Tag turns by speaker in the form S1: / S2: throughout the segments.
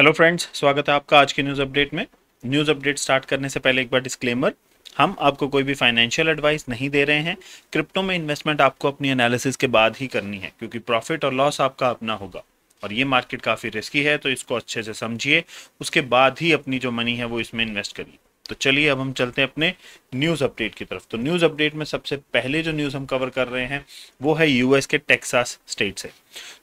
S1: hello friends स्वागत है आपका आज के न्यूज़ अपडेट में न्यूज़ अपडेट स्टार्ट करने से पहले एक बार डिस्क्लेमर हम आपको कोई भी फाइनेंशियल एडवाइस नहीं दे रहे हैं क्रिप्टो में इन्वेस्टमेंट आपको अपनी एनालिसिस के बाद ही करनी है क्योंकि प्रॉफिट और लॉस आपका अपना होगा और ये मार्केट काफ़ी रिस्की है तो इसको अच्छे से समझिए उसके बाद ही अपनी जो मनी है वो इसमें इन्वेस्ट करिए तो चलिए अब हम चलते हैं अपने न्यूज़ अपडेट की तरफ तो न्यूज़ अपडेट में सबसे पहले जो न्यूज़ हम कवर कर रहे हैं वो है यूएस के टेक्सास स्टेट से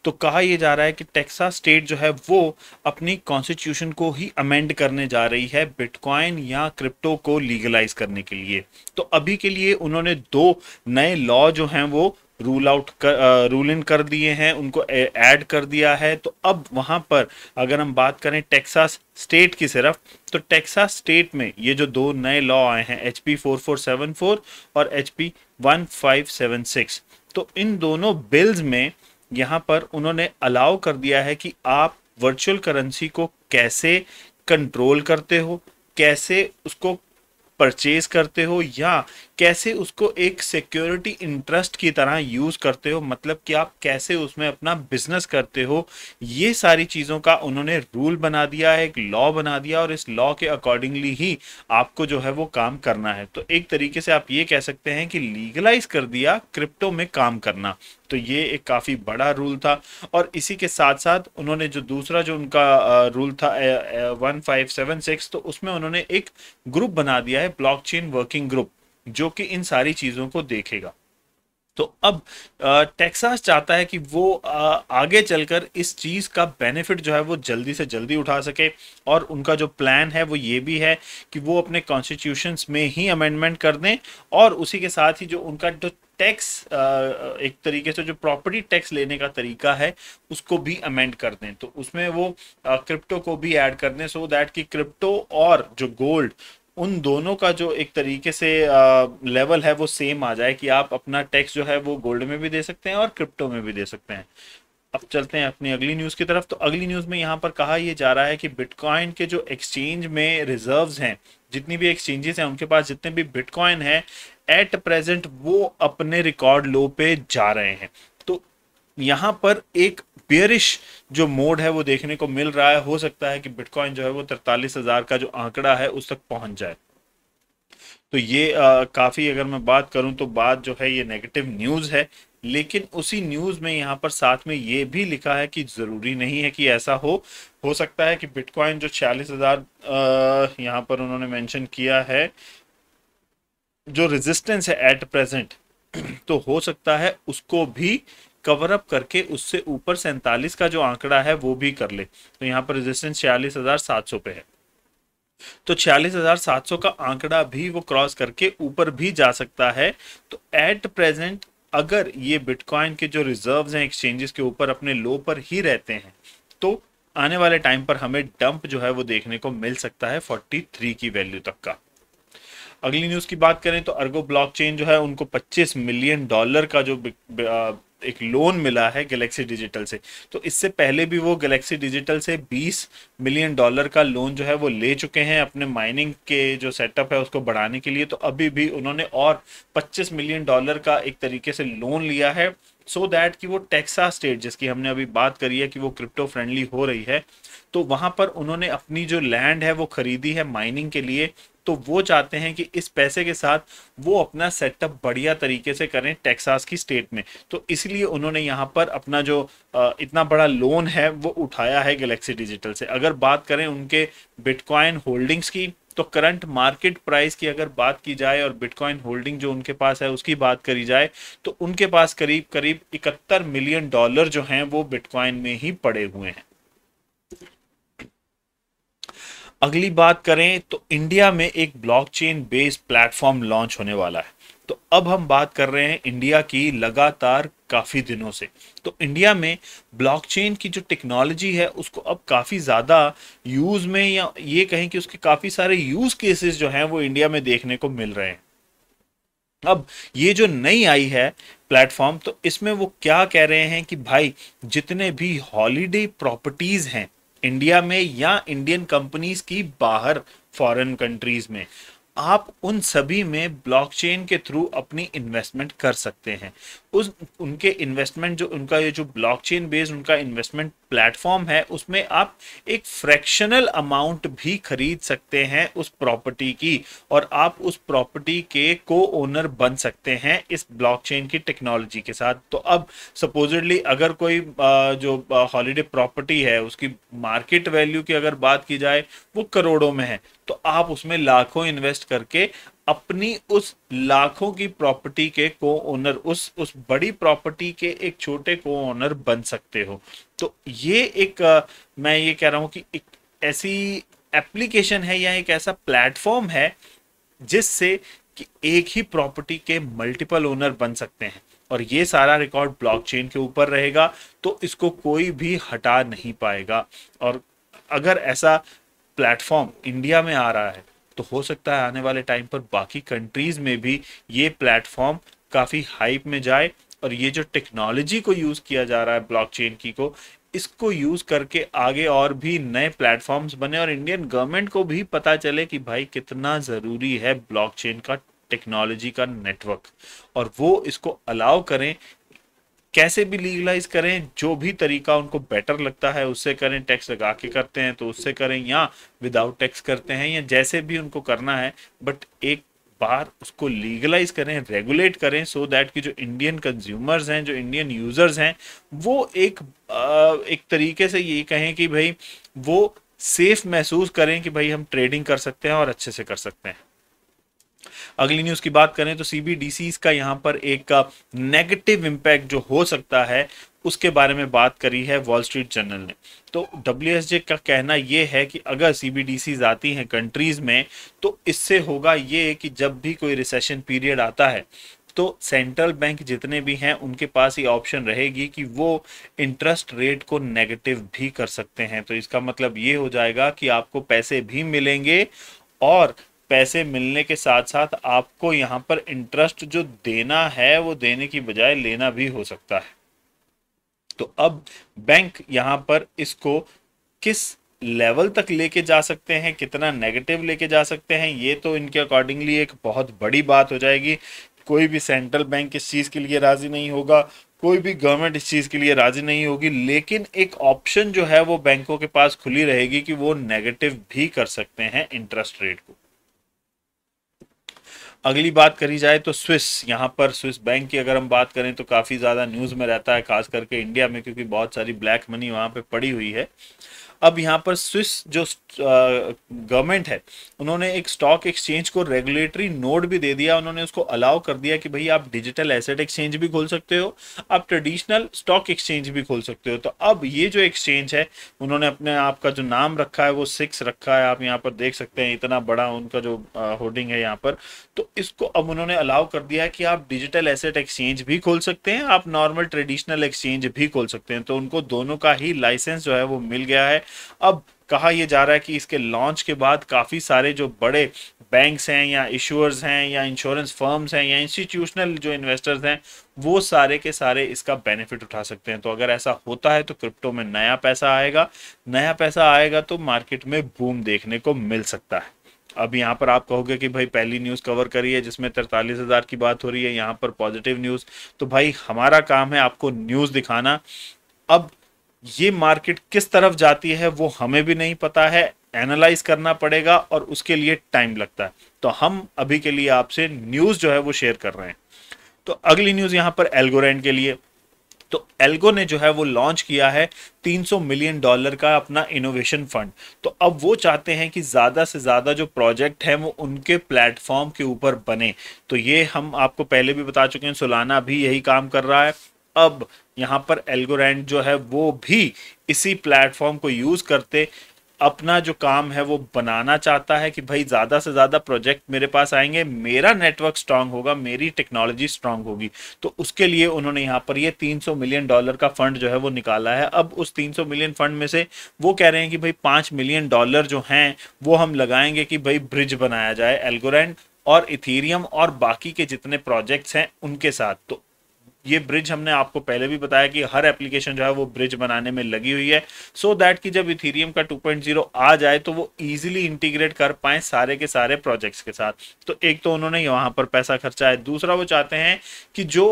S1: तो कहा यह जा रहा है कि टेक्सास स्टेट जो है वो अपनी कॉन्स्टिट्यूशन को ही अमेंड करने जा रही है बिटकॉइन या क्रिप्टो को लीगलाइज करने के लिए तो अभी के लिए उन्होंने दो नए लॉ जो हैं वो रूल आउट कर रूल uh, इन कर दिए हैं उनको ऐड कर दिया है तो अब वहाँ पर अगर हम बात करें टेक्सास स्टेट की सिर्फ तो टेक्सास स्टेट में ये जो दो नए लॉ आए हैं H P four four seven four और H P one five seven six तो इन दोनों बिल्स में यहाँ पर उन्होंने अलाउ कर दिया है कि आप वर्चुअल करेंसी को कैसे कंट्रोल करते हो कैसे उसको परचेज करते हो या कैसे उसको एक सिक्योरिटी इंटरेस्ट की तरह यूज़ करते हो मतलब कि आप कैसे उसमें अपना बिजनेस करते हो ये सारी चीज़ों का उन्होंने रूल बना दिया है एक लॉ बना दिया और इस लॉ के अकॉर्डिंगली ही आपको जो है वो काम करना है तो एक तरीके से आप ये कह सकते हैं कि लीगलाइज कर दिया क्रिप्टो में काम करना तो ये एक काफ़ी बड़ा रूल था और इसी के साथ साथ उन्होंने जो दूसरा जो उनका रूल था वन फाइव सेवन सिक्स तो उसमें उन्होंने एक ग्रुप बना दिया है ब्लॉकचेन वर्किंग ग्रुप जो कि इन सारी चीज़ों को देखेगा तो अब टेक्सास चाहता है कि वो आ, आगे चलकर इस चीज़ का बेनिफिट जो है वो जल्दी से जल्दी उठा सके और उनका जो प्लान है वो ये भी है कि वो अपने कॉन्स्टिट्यूशन में ही अमेंडमेंट कर दें और उसी के साथ ही जो उनका जो टैक्स एक तरीके से जो प्रॉपर्टी टैक्स लेने का तरीका है उसको भी अमेंड कर दें तो उसमें वो क्रिप्टो को भी ऐड कर दें सो दैट कि क्रिप्टो और जो गोल्ड उन दोनों का जो एक तरीके से लेवल है वो सेम आ जाए कि आप अपना टैक्स जो है वो गोल्ड में भी दे सकते हैं और क्रिप्टो में भी दे सकते हैं अब चलते हैं अपनी अगली न्यूज़ की तरफ तो अगली न्यूज़ में यहाँ पर कहा यह जा रहा है कि बिटकॉइन के जो एक्सचेंज में रिजर्व हैं जितनी भी एक्सचेंजेस हैं उनके पास जितने भी बिटकॉइन है एट प्रेजेंट वो अपने रिकॉर्ड लो पे जा रहे हैं तो यहाँ पर एक बेरिश जो मोड है वो देखने को मिल रहा है हो सकता है कि बिटकॉइन जो है वो तरतालीस हजार का जो आंकड़ा है उस तक पहुंच जाए तो ये काफ़ी अगर मैं बात करूं तो बात जो है ये नेगेटिव न्यूज़ है लेकिन उसी न्यूज़ में यहाँ पर साथ में ये भी लिखा है कि ज़रूरी नहीं है कि ऐसा हो हो सकता है कि बिटकॉइन जो छियालीस हज़ार यहाँ पर उन्होंने मेंशन किया है जो रेजिस्टेंस है एट प्रेजेंट तो हो सकता है उसको भी कवर अप करके उससे ऊपर सैंतालीस का जो आंकड़ा है वो भी कर ले तो यहाँ पर रेजिस्टेंस छियालीस हजार सात सौ पे है तो छियालीस हजार सात सौ का आंकड़ा भी वो क्रॉस करके ऊपर भी जा सकता है तो एट प्रेजेंट अगर ये बिटकॉइन के जो रिजर्व्स हैं एक्सचेंजेस के ऊपर अपने लो पर ही रहते हैं तो आने वाले टाइम पर हमें डंप जो है वो देखने को मिल सकता है 43 की वैल्यू तक का अगली न्यूज की बात करें तो अर्गो ब्लॉकचेन जो है उनको 25 मिलियन डॉलर का जो एक लोन मिला है गैलेक्सी डिजिटल से तो इससे पहले भी वो गैलेक्सी डिजिटल से 20 मिलियन डॉलर का लोन जो है वो ले चुके हैं अपने माइनिंग के जो सेटअप है उसको बढ़ाने के लिए तो अभी भी उन्होंने और 25 मिलियन डॉलर का एक तरीके से लोन लिया है सो so दैट कि वो टेक्सा स्टेट जिसकी हमने अभी बात करी है कि वो क्रिप्टो फ्रेंडली हो रही है तो वहाँ पर उन्होंने अपनी जो लैंड है वो खरीदी है माइनिंग के लिए तो वो चाहते हैं कि इस पैसे के साथ वो अपना सेटअप बढ़िया तरीके से करें टेक्सास की स्टेट में तो इसलिए उन्होंने यहाँ पर अपना जो इतना बड़ा लोन है वो उठाया है गैलेक्सी डिजिटल से अगर बात करें उनके बिटकॉइन होल्डिंग्स की तो करंट मार्केट प्राइस की अगर बात की जाए और बिटकॉइन होल्डिंग जो उनके पास है उसकी बात करी जाए तो उनके पास करीब करीब इकहत्तर मिलियन डॉलर जो हैं वो बिटकॉइन में ही पड़े हुए हैं अगली बात करें तो इंडिया में एक ब्लॉकचेन बेस्ड प्लेटफॉर्म लॉन्च होने वाला है तो अब हम बात कर रहे हैं इंडिया की लगातार काफ़ी दिनों से तो इंडिया में ब्लॉकचेन की जो टेक्नोलॉजी है उसको अब काफ़ी ज़्यादा यूज़ में या ये कहें कि उसके काफ़ी सारे यूज़ केसेस जो हैं वो इंडिया में देखने को मिल रहे हैं अब ये जो नई आई है प्लेटफॉर्म तो इसमें वो क्या कह रहे हैं कि भाई जितने भी हॉलीडे प्रॉपर्टीज़ हैं इंडिया में या इंडियन कंपनीज की बाहर फॉरेन कंट्रीज में आप उन सभी में ब्लॉकचेन के थ्रू अपनी इन्वेस्टमेंट कर सकते हैं उस उनके इन्वेस्टमेंट जो उनका ये जो ब्लॉकचेन बेस्ड उनका इन्वेस्टमेंट प्लेटफॉर्म है उसमें आप एक फ्रैक्शनल अमाउंट भी खरीद सकते हैं उस प्रॉपर्टी की और आप उस प्रॉपर्टी के को ओनर बन सकते हैं इस ब्लॉकचेन की टेक्नोलॉजी के साथ तो अब सपोजिटली अगर कोई जो हॉलीडे प्रॉपर्टी है उसकी मार्केट वैल्यू की अगर बात की जाए वो करोड़ों में है तो आप उसमें लाखों इन्वेस्ट करके अपनी उस लाखों की प्रॉपर्टी के को ओनर उस उस बड़ी प्रॉपर्टी के एक छोटे को ओनर बन सकते हो तो ये एक मैं ये कह रहा हूँ कि एक ऐसी एप्लीकेशन है या एक ऐसा प्लेटफॉर्म है जिससे कि एक ही प्रॉपर्टी के मल्टीपल ओनर बन सकते हैं और ये सारा रिकॉर्ड ब्लॉकचेन के ऊपर रहेगा तो इसको कोई भी हटा नहीं पाएगा और अगर ऐसा प्लेटफॉर्म इंडिया में आ रहा है तो हो सकता है आने वाले टाइम पर बाकी कंट्रीज में भी ये प्लेटफॉर्म काफ़ी हाइप में जाए और ये जो टेक्नोलॉजी को यूज़ किया जा रहा है ब्लॉकचेन की को इसको यूज़ करके आगे और भी नए प्लेटफॉर्म्स बने और इंडियन गवर्नमेंट को भी पता चले कि भाई कितना ज़रूरी है ब्लॉकचेन का टेक्नोलॉजी का नेटवर्क और वो इसको अलाउ करें कैसे भी लीगलाइज करें जो भी तरीका उनको बेटर लगता है उससे करें टैक्स लगा के करते हैं तो उससे करें या विदाउट टैक्स करते हैं या जैसे भी उनको करना है बट एक बार उसको लीगलाइज करें रेगुलेट करें सो so दैट कि जो इंडियन कंज्यूमर्स हैं जो इंडियन यूज़र्स हैं वो एक आ, एक तरीके से ये कहें कि भाई वो सेफ महसूस करें कि भाई हम ट्रेडिंग कर सकते हैं और अच्छे से कर सकते हैं अगली न्यूज की बात करें तो सीबीडीसी का यहाँ पर एक नेगेटिव इम्पैक्ट जो हो सकता है उसके बारे में बात करी है वॉल स्ट्रीट जर्नल ने तो डब्ल्यू का कहना यह है कि अगर सी आती हैं कंट्रीज में तो इससे होगा ये कि जब भी कोई रिसेशन पीरियड आता है तो सेंट्रल बैंक जितने भी हैं उनके पास ये ऑप्शन रहेगी कि वो इंटरेस्ट रेट को नेगेटिव भी कर सकते हैं तो इसका मतलब ये हो जाएगा कि आपको पैसे भी मिलेंगे और पैसे मिलने के साथ साथ आपको यहाँ पर इंटरेस्ट जो देना है वो देने की बजाय लेना भी हो सकता है तो अब बैंक यहाँ पर इसको किस लेवल तक लेके जा सकते हैं कितना नेगेटिव लेके जा सकते हैं ये तो इनके अकॉर्डिंगली एक बहुत बड़ी बात हो जाएगी कोई भी सेंट्रल बैंक इस चीज़ के लिए राज़ी नहीं होगा कोई भी गवर्नमेंट इस चीज़ के लिए राज़ी नहीं होगी लेकिन एक ऑप्शन जो है वो बैंकों के पास खुली रहेगी कि वो नेगेटिव भी कर सकते हैं इंटरेस्ट रेट को अगली बात करी जाए तो स्विस यहाँ पर स्विस बैंक की अगर हम बात करें तो काफ़ी ज़्यादा न्यूज़ में रहता है खास करके इंडिया में क्योंकि बहुत सारी ब्लैक मनी वहाँ पर पड़ी हुई है अब यहाँ पर स्विस जो गवर्नमेंट है उन्होंने एक स्टॉक एक्सचेंज को रेगुलेटरी नोट भी दे दिया उन्होंने उसको अलाउ कर दिया कि भाई आप डिजिटल एसेट एक्सचेंज भी खोल सकते हो आप ट्रेडिशनल स्टॉक एक्सचेंज भी खोल सकते हो तो अब ये जो एक्सचेंज है उन्होंने अपने आप का जो नाम रखा है वो सिक्स रखा है आप यहाँ पर देख सकते हैं इतना बड़ा उनका जो होर्डिंग है यहाँ पर तो इसको अब उन्होंने अलाउ कर दिया है कि आप डिजिटल एसेट एक्सचेंज भी खोल सकते हैं आप नॉर्मल ट्रेडिशनल एक्सचेंज भी खोल सकते हैं तो उनको दोनों का ही लाइसेंस जो है वो मिल गया है अब कहा यह जा रहा है कि इसके लॉन्च के बाद काफ़ी सारे जो बड़े बैंक्स हैं या इशूअर्स हैं या इंश्योरेंस फर्म्स हैं या इंस्टीट्यूशनल जो इन्वेस्टर्स हैं वो सारे के सारे इसका बेनिफिट उठा सकते हैं तो अगर ऐसा होता है तो क्रिप्टो में नया पैसा आएगा नया पैसा आएगा तो मार्केट में बूम देखने को मिल सकता है अब यहाँ पर आप कहोगे कि भाई पहली न्यूज़ कवर करी है जिसमें तरतालीस हज़ार की बात हो रही है यहाँ पर पॉजिटिव न्यूज़ तो भाई हमारा काम है आपको न्यूज़ दिखाना अब ये मार्केट किस तरफ जाती है वो हमें भी नहीं पता है एनालाइज करना पड़ेगा और उसके लिए टाइम लगता है तो हम अभी के लिए आपसे न्यूज़ जो है वो शेयर कर रहे हैं तो अगली न्यूज़ यहाँ पर एल्गोरेंट के लिए तो एल्गो ने जो है वो लॉन्च किया है 300 मिलियन डॉलर का अपना इनोवेशन फंड तो अब वो चाहते हैं कि ज़्यादा से ज़्यादा जो प्रोजेक्ट है वो उनके प्लेटफॉर्म के ऊपर बने तो ये हम आपको पहले भी बता चुके हैं सोलाना भी यही काम कर रहा है अब यहाँ पर एल्गोरेंट जो है वो भी इसी प्लेटफॉर्म को यूज़ करते अपना जो काम है वो बनाना चाहता है कि भाई ज़्यादा से ज़्यादा प्रोजेक्ट मेरे पास आएंगे मेरा नेटवर्क स्ट्रांग होगा मेरी टेक्नोलॉजी स्ट्रांग होगी तो उसके लिए उन्होंने यहाँ पर ये 300 मिलियन डॉलर का फंड जो है वो निकाला है अब उस 300 मिलियन फंड में से वो कह रहे हैं कि भाई पाँच मिलियन डॉलर जो हैं वो हम लगाएंगे कि भाई ब्रिज बनाया जाए एल्गोरेंट और इथीरियम और बाकी के जितने प्रोजेक्ट्स हैं उनके साथ तो ये ब्रिज हमने आपको पहले भी बताया कि हर एप्लीकेशन जो है वो ब्रिज बनाने में लगी हुई है सो so दैट कि जब इथेरियम का 2.0 आ जाए तो वो इजीली इंटीग्रेट कर पाए सारे के सारे प्रोजेक्ट्स के साथ तो एक तो उन्होंने यहां पर पैसा खर्चा है दूसरा वो चाहते हैं कि जो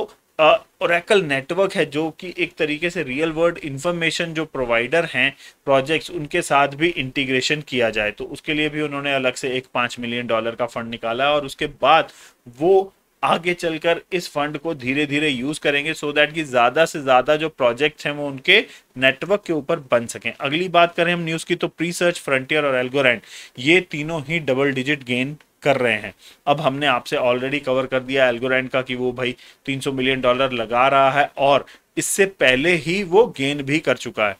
S1: ओरेकल नेटवर्क है जो कि एक तरीके से रियल वर्ल्ड इंफॉर्मेशन जो प्रोवाइडर हैं प्रोजेक्ट्स उनके साथ भी इंटीग्रेशन किया जाए तो उसके लिए भी उन्होंने अलग से एक पाँच मिलियन डॉलर का फंड निकाला और उसके बाद वो आगे चलकर इस फंड को धीरे धीरे यूज करेंगे सो दैट कि ज्यादा से ज्यादा जो प्रोजेक्ट्स हैं वो उनके नेटवर्क के ऊपर बन सकें अगली बात करें हम न्यूज की तो प्री सर्च फ्रंटियर और एल्गोरेंट ये तीनों ही डबल डिजिट गेन कर रहे हैं अब हमने आपसे ऑलरेडी कवर कर दिया एल्गोरेंट का कि वो भाई 300 मिलियन डॉलर लगा रहा है और इससे पहले ही वो गेन भी कर चुका है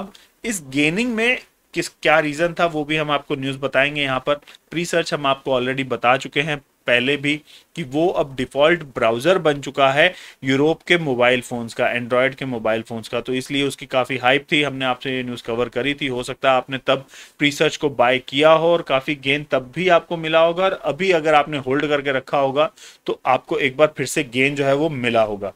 S1: अब इस गेनिंग में किस क्या रीज़न था वो भी हम आपको न्यूज़ बताएंगे यहाँ पर प्री सर्च हम आपको ऑलरेडी बता चुके हैं पहले भी कि वो अब डिफ़ॉल्ट ब्राउज़र बन चुका है यूरोप के मोबाइल फ़ोन्स का एंड्रॉयड के मोबाइल फ़ोन्स का तो इसलिए उसकी काफ़ी हाइप थी हमने आपसे ये न्यूज़ कवर करी थी हो सकता है आपने तब रिसर्च को बाय किया हो और काफ़ी गेन तब भी आपको मिला होगा और अभी अगर आपने होल्ड करके रखा होगा तो आपको एक बार फिर से गेन जो है वो मिला होगा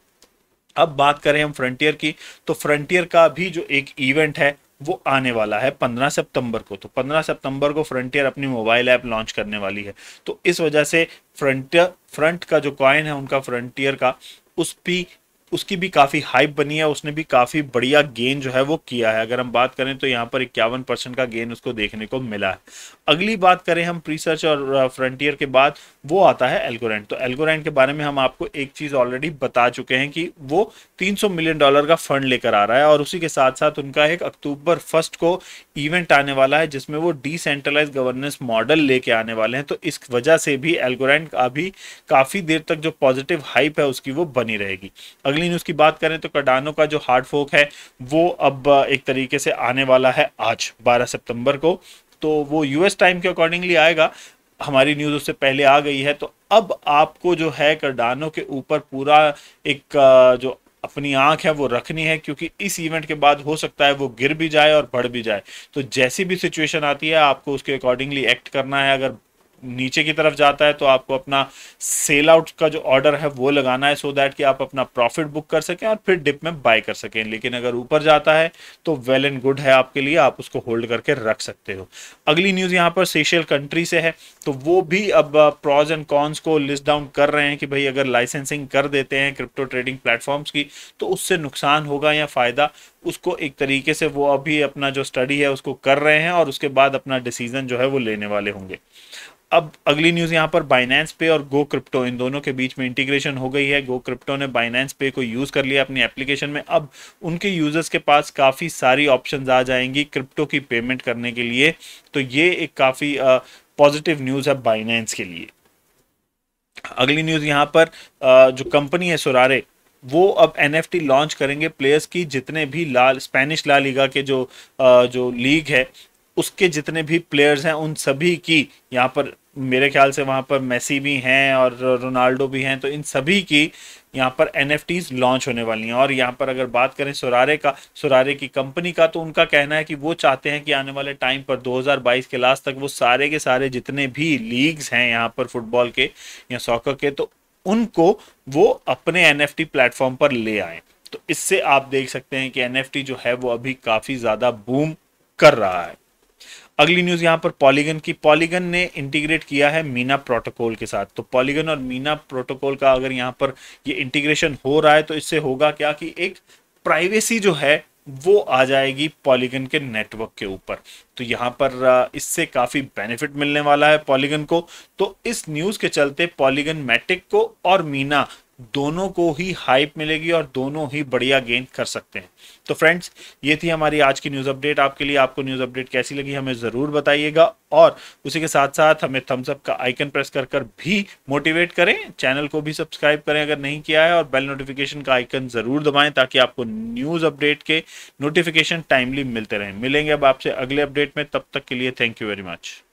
S1: अब बात करें हम फ्रंटियर की तो फ्रंटियर का भी जो एक इवेंट है वो आने वाला है 15 सितंबर को तो 15 सितंबर को फ्रंटियर अपनी मोबाइल ऐप लॉन्च करने वाली है तो इस वजह से फ्रंटियर फ्रंट का जो कॉइन है उनका फ्रंटियर का उस पी उसकी भी काफ़ी हाइप बनी है उसने भी काफ़ी बढ़िया गेन जो है वो किया है अगर हम बात करें तो यहाँ पर इक्यावन परसेंट का गेन उसको देखने को मिला है अगली बात करें हम प्रीसर्च और फ्रंटियर के बाद वो आता है एल्गोरेंट तो एल्गोरेंट के बारे में हम आपको एक चीज़ ऑलरेडी बता चुके हैं कि वो 300 मिलियन डॉलर का फंड लेकर आ रहा है और उसी के साथ साथ उनका एक अक्टूबर फर्स्ट को इवेंट आने वाला है जिसमें वो डिसेंट्रलाइज गवर्नेंस मॉडल लेके आने वाले हैं तो इस वजह से भी एल्गोरेंट अभी काफ़ी देर तक जो पॉजिटिव हाइप है उसकी वो बनी रहेगी अगली न्यूज़ की बात करें तो कडानो का जो हार्ड फोक है वो अब एक तरीके से आने वाला है आज 12 सितंबर को तो वो यूएस टाइम के अकॉर्डिंगली आएगा हमारी न्यूज़ उससे पहले आ गई है तो अब आपको जो है कडानो के ऊपर पूरा एक जो अपनी आंख है वो रखनी है क्योंकि इस इवेंट के बाद हो सकता है वो गिर भी जाए और बढ़ भी जाए तो जैसी भी सिचुएशन आती है आपको उसके अकॉर्डिंगली एक्ट करना है अगर नीचे की तरफ जाता है तो आपको अपना सेल आउट का जो ऑर्डर है वो लगाना है सो so दैट कि आप अपना प्रॉफिट बुक कर सकें और फिर डिप में बाय कर सकें लेकिन अगर ऊपर जाता है तो वेल एंड गुड है आपके लिए आप उसको होल्ड करके रख सकते हो अगली न्यूज़ यहाँ पर सेशल कंट्री से है तो वो भी अब प्रॉज एंड कॉन्स को लिस्ट डाउन कर रहे हैं कि भाई अगर लाइसेंसिंग कर देते हैं क्रिप्टो ट्रेडिंग प्लेटफॉर्म्स की तो उससे नुकसान होगा या फ़ायदा उसको एक तरीके से वो अभी अपना जो स्टडी है उसको कर रहे हैं और उसके बाद अपना डिसीजन जो है वो लेने वाले होंगे अब अगली न्यूज़ यहाँ पर बाइनेंस पे और गो क्रिप्टो इन दोनों के बीच में इंटीग्रेशन हो गई है गो क्रिप्टो ने बाइनेंस पे को यूज़ कर लिया अपनी एप्लीकेशन में अब उनके यूज़र्स के पास काफ़ी सारी ऑप्शंस आ जाएंगी क्रिप्टो की पेमेंट करने के लिए तो ये एक काफ़ी पॉजिटिव न्यूज़ है बाइनेंस के लिए अगली न्यूज़ यहाँ पर जो कंपनी है सुरारे वो अब एन लॉन्च करेंगे प्लेयर्स की जितने भी लाल स्पेनिश ला लीगा के जो आ, जो लीग है उसके जितने भी प्लेयर्स हैं उन सभी की यहाँ पर मेरे ख्याल से वहाँ पर मेसी भी हैं और रोनाल्डो भी हैं तो इन सभी की यहाँ पर एन लॉन्च होने वाली हैं और यहाँ पर अगर बात करें सुरारे का सुरारे की कंपनी का तो उनका कहना है कि वो चाहते हैं कि आने वाले टाइम पर 2022 के लास्ट तक वो सारे के सारे जितने भी लीग्स हैं यहाँ पर फुटबॉल के या सॉकर के तो उनको वो अपने एन प्लेटफॉर्म पर ले आए तो इससे आप देख सकते हैं कि एन जो है वो अभी काफ़ी ज़्यादा बूम कर रहा है अगली न्यूज़ यहां पर पॉलीगन की पॉलीगन ने इंटीग्रेट किया है मीना प्रोटोकॉल के साथ तो पॉलीगन और मीना प्रोटोकॉल का अगर यहां पर ये इंटीग्रेशन हो रहा है तो इससे होगा क्या कि एक प्राइवेसी जो है वो आ जाएगी पॉलीगन के नेटवर्क के ऊपर तो यहाँ पर इससे काफ़ी बेनिफिट मिलने वाला है पॉलीगन को तो इस न्यूज़ के चलते पॉलीगन मैटिक को और मीना दोनों को ही हाइप मिलेगी और दोनों ही बढ़िया गेन कर सकते हैं तो फ्रेंड्स ये थी हमारी आज की न्यूज़ अपडेट आपके लिए आपको न्यूज़ अपडेट कैसी लगी हमें ज़रूर बताइएगा और उसी के साथ साथ हमें थम्सअप का आइकन प्रेस कर कर भी मोटिवेट करें चैनल को भी सब्सक्राइब करें अगर नहीं किया है और बेल नोटिफिकेशन का आइकन ज़रूर दबाएं ताकि आपको न्यूज़ अपडेट के नोटिफिकेशन टाइमली मिलते रहें मिलेंगे अब आपसे अगले अपडेट में तब तक के लिए थैंक यू वेरी मच